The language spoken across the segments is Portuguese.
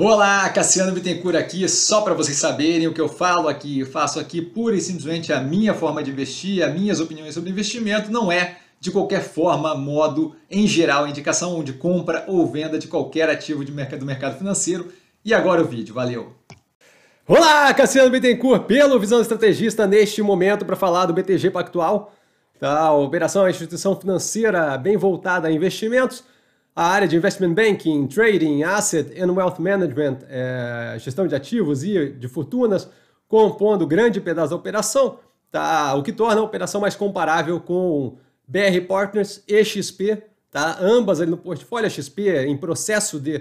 Olá, Cassiano Bittencourt aqui, só para vocês saberem o que eu falo aqui, eu faço aqui pura e simplesmente a minha forma de investir, as minhas opiniões sobre investimento, não é de qualquer forma, modo, em geral, indicação de compra ou venda de qualquer ativo de mercado, do mercado financeiro. E agora o vídeo, valeu! Olá, Cassiano Bittencourt, pelo Visão Estrategista, neste momento para falar do BTG Pactual, tá? a operação é uma instituição financeira bem voltada a investimentos, a área de investment banking, trading, asset and wealth management, é, gestão de ativos e de fortunas, compondo grande pedaço da operação, tá? o que torna a operação mais comparável com BR Partners e XP, tá? ambas ali no portfólio, a XP é em processo de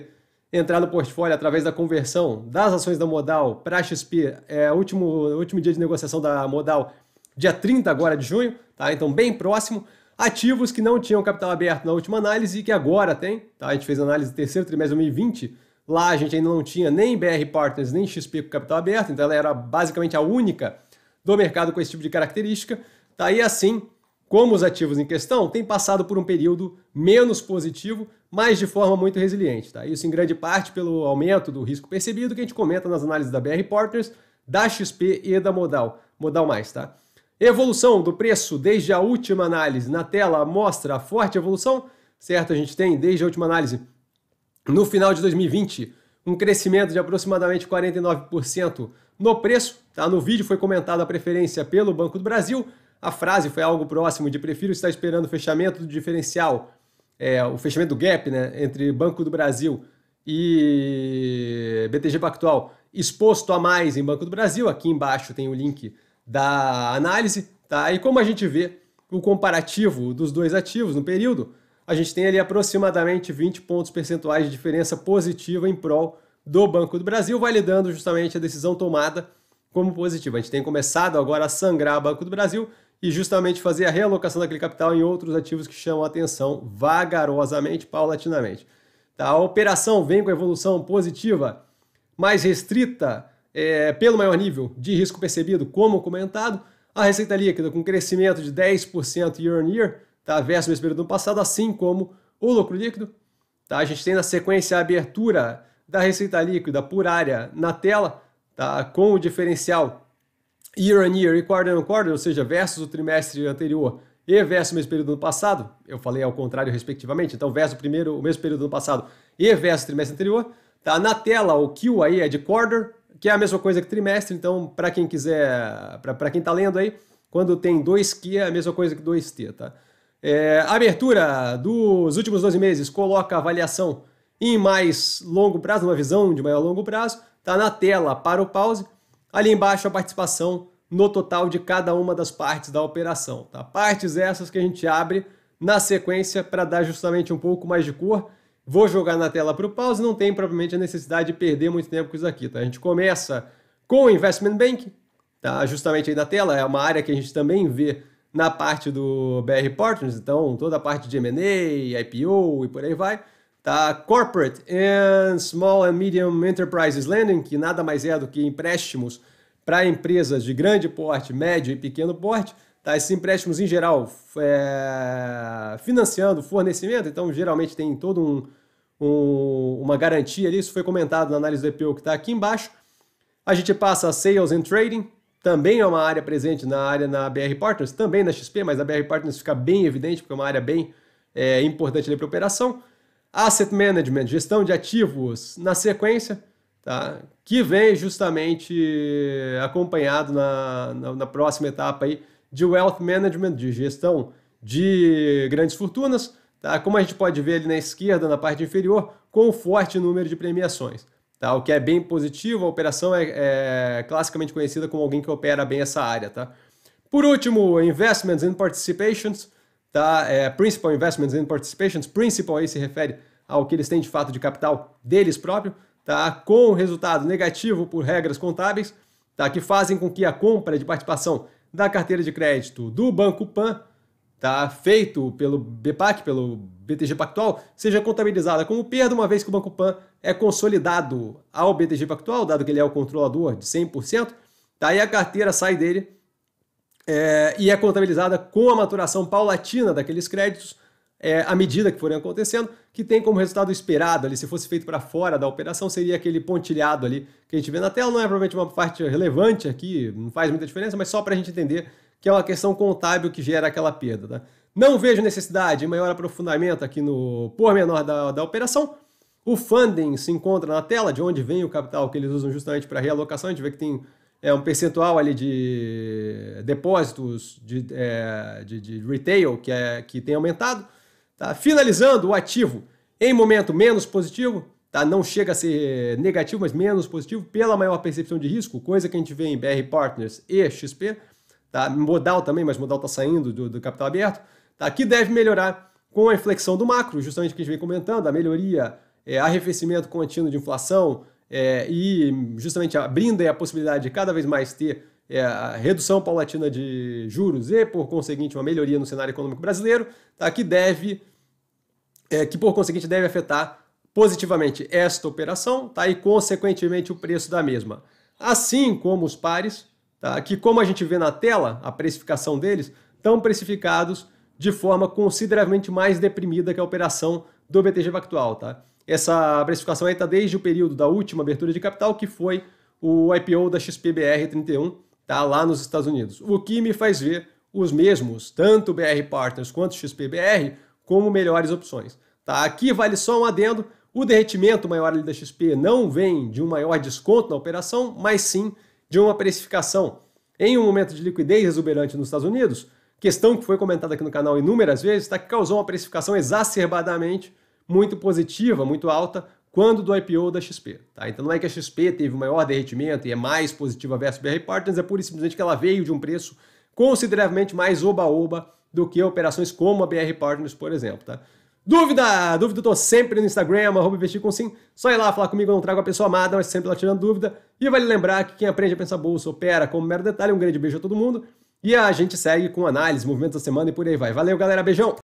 entrar no portfólio através da conversão das ações da Modal para a XP, é, último, último dia de negociação da Modal, dia 30 agora de junho, tá? então bem próximo, ativos que não tinham capital aberto na última análise e que agora tem. Tá? A gente fez análise do terceiro trimestre de 2020. Lá a gente ainda não tinha nem BR Partners, nem XP com capital aberto, então ela era basicamente a única do mercado com esse tipo de característica. Tá? E assim, como os ativos em questão tem passado por um período menos positivo, mas de forma muito resiliente. Tá? Isso em grande parte pelo aumento do risco percebido que a gente comenta nas análises da BR Partners, da XP e da Modal. Modal mais, tá? Evolução do preço desde a última análise. Na tela mostra a forte evolução, certo? A gente tem desde a última análise no final de 2020 um crescimento de aproximadamente 49% no preço. Tá? No vídeo foi comentada a preferência pelo Banco do Brasil. A frase foi algo próximo de prefiro estar esperando o fechamento do diferencial, é, o fechamento do gap né, entre Banco do Brasil e BTG Pactual exposto a mais em Banco do Brasil. Aqui embaixo tem o link da análise, tá? E como a gente vê o comparativo dos dois ativos no período, a gente tem ali aproximadamente 20 pontos percentuais de diferença positiva em prol do Banco do Brasil, validando justamente a decisão tomada como positiva. A gente tem começado agora a sangrar o Banco do Brasil e justamente fazer a realocação daquele capital em outros ativos que chamam a atenção vagarosamente, paulatinamente. Tá? A operação vem com evolução positiva, mais restrita é, pelo maior nível de risco percebido, como comentado, a receita líquida com crescimento de 10% year on year, tá, versus o mesmo período do ano passado, assim como o lucro líquido. Tá? A gente tem na sequência a abertura da receita líquida por área na tela, tá? com o diferencial year on year e quarter on quarter, ou seja, versus o trimestre anterior e versus o mesmo período do ano passado. Eu falei ao contrário, respectivamente, então versus o primeiro, o mesmo período do ano passado e versus o trimestre anterior. Tá? Na tela, o Q aí é de quarter, que é a mesma coisa que trimestre, então para quem quiser, para quem está lendo aí, quando tem 2Q é a mesma coisa que 2T, tá? É, abertura dos últimos 12 meses coloca a avaliação em mais longo prazo, uma visão de maior longo prazo, tá na tela para o pause, ali embaixo a participação no total de cada uma das partes da operação, tá? Partes essas que a gente abre na sequência para dar justamente um pouco mais de cor Vou jogar na tela para o pause, não tem propriamente a necessidade de perder muito tempo com isso aqui, tá? A gente começa com o Investment Bank, tá? Justamente aí na tela, é uma área que a gente também vê na parte do BR Partners, então toda a parte de M&A, IPO e por aí vai. Tá? Corporate and Small and Medium Enterprises Lending, que nada mais é do que empréstimos para empresas de grande porte, médio e pequeno porte. Tá? Esses empréstimos, em geral, é... financiando fornecimento, então geralmente tem todo um um, uma garantia ali, isso foi comentado na análise do IPO que está aqui embaixo. A gente passa a Sales and Trading, também é uma área presente na área na BR Partners, também na XP, mas na BR Partners fica bem evidente, porque é uma área bem é, importante para operação. Asset Management, gestão de ativos na sequência, tá? que vem justamente acompanhado na, na, na próxima etapa aí de Wealth Management, de gestão de grandes fortunas, Tá? Como a gente pode ver ali na esquerda, na parte inferior, com um forte número de premiações. Tá? O que é bem positivo, a operação é, é classicamente conhecida como alguém que opera bem essa área. Tá? Por último, Investments and Participations. Tá? É, principal Investments and Participations. Principal aí se refere ao que eles têm de fato de capital deles próprio, tá? com resultado negativo por regras contábeis, tá? que fazem com que a compra de participação da carteira de crédito do Banco Pan tá, feito pelo BPAC, pelo BTG Pactual, seja contabilizada como perda, uma vez que o Banco Pan é consolidado ao BTG Pactual, dado que ele é o controlador de 100%, daí tá? a carteira sai dele é, e é contabilizada com a maturação paulatina daqueles créditos, é, à medida que forem acontecendo, que tem como resultado esperado ali, se fosse feito para fora da operação, seria aquele pontilhado ali que a gente vê na tela, não é provavelmente uma parte relevante aqui, não faz muita diferença, mas só para a gente entender que é uma questão contábil que gera aquela perda. Tá? Não vejo necessidade de maior aprofundamento aqui no pormenor da, da operação. O funding se encontra na tela, de onde vem o capital que eles usam justamente para realocação. A gente vê que tem é, um percentual ali de depósitos de, é, de, de retail que, é, que tem aumentado. Tá? Finalizando o ativo em momento menos positivo, tá? não chega a ser negativo, mas menos positivo, pela maior percepção de risco, coisa que a gente vê em BR Partners e XP tá? modal também, mas modal está saindo do, do, capital aberto, tá? que deve melhorar com a inflexão do macro, justamente o que a gente vem comentando, a melhoria, é, arrefecimento contínuo de inflação é, e justamente abrindo a possibilidade de cada vez mais ter é, a redução paulatina de juros e, por conseguinte, uma melhoria no cenário econômico brasileiro, tá? que deve, é, que por conseguinte deve afetar positivamente esta operação tá? e, consequentemente, o preço da mesma. Assim como os pares, tá? que, como a gente vê na tela, a precificação deles, estão precificados de forma consideravelmente mais deprimida que a operação do BTG Pactual. Tá? Essa precificação está desde o período da última abertura de capital, que foi o IPO da XPBR31, tá? lá nos Estados Unidos. O que me faz ver os mesmos, tanto BR Partners quanto XPBR, como melhores opções. Tá? Aqui vale só um adendo, o derretimento maior da XP não vem de um maior desconto na operação, mas sim de uma precificação em um momento de liquidez exuberante nos Estados Unidos, questão que foi comentada aqui no canal inúmeras vezes, tá, que causou uma precificação exacerbadamente muito positiva, muito alta, quando do IPO da XP. Tá? Então não é que a XP teve um maior derretimento e é mais positiva versus BR Partners, é pura e simplesmente que ela veio de um preço consideravelmente mais oba-oba do que operações como a BR Partners, por exemplo. Tá? Dúvida! Dúvida eu tô sempre no Instagram, arroba investir com sim. Só ir lá falar comigo, eu não trago a pessoa amada, mas sempre lá tirando dúvida. E vale lembrar que quem aprende a pensar bolsa opera como mero detalhe. Um grande beijo a todo mundo. E a gente segue com análise, movimentos da semana e por aí vai. Valeu, galera. Beijão!